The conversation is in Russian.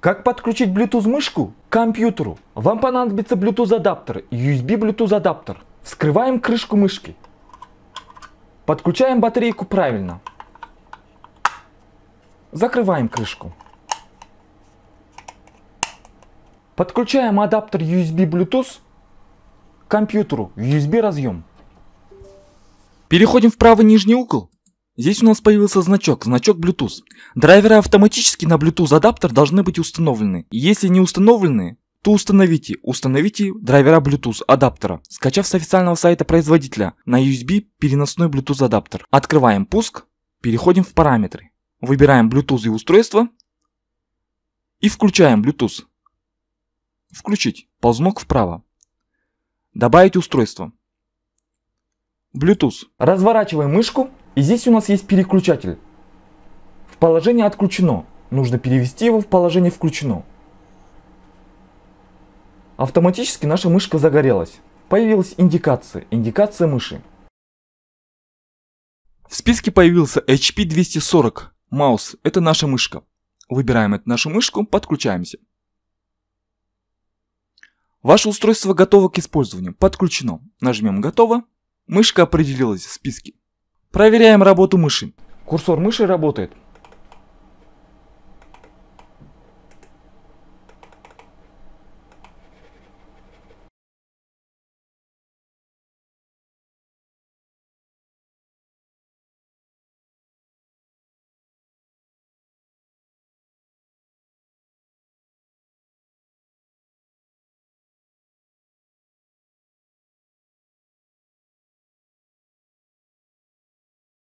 Как подключить Bluetooth мышку к компьютеру? Вам понадобится Bluetooth адаптер, USB Bluetooth адаптер. Вскрываем крышку мышки. Подключаем батарейку правильно. Закрываем крышку. Подключаем адаптер USB Bluetooth к компьютеру в USB разъем. Переходим в правый нижний угол Здесь у нас появился значок, значок Bluetooth. Драйверы автоматически на Bluetooth адаптер должны быть установлены. Если не установлены, то установите, установите драйвера Bluetooth адаптера, скачав с официального сайта производителя на USB переносной Bluetooth адаптер. Открываем пуск, переходим в параметры, выбираем Bluetooth и устройство и включаем Bluetooth. Включить, ползунок вправо. Добавить устройство. Bluetooth. Разворачиваем мышку и здесь у нас есть переключатель. В положение отключено. Нужно перевести его в положение включено. Автоматически наша мышка загорелась. Появилась индикация, индикация мыши. В списке появился HP 240, маус, это наша мышка. Выбираем эту нашу мышку, подключаемся. Ваше устройство готово к использованию, подключено. Нажмем «Готово», мышка определилась в списке. Проверяем работу мыши. Курсор мыши работает.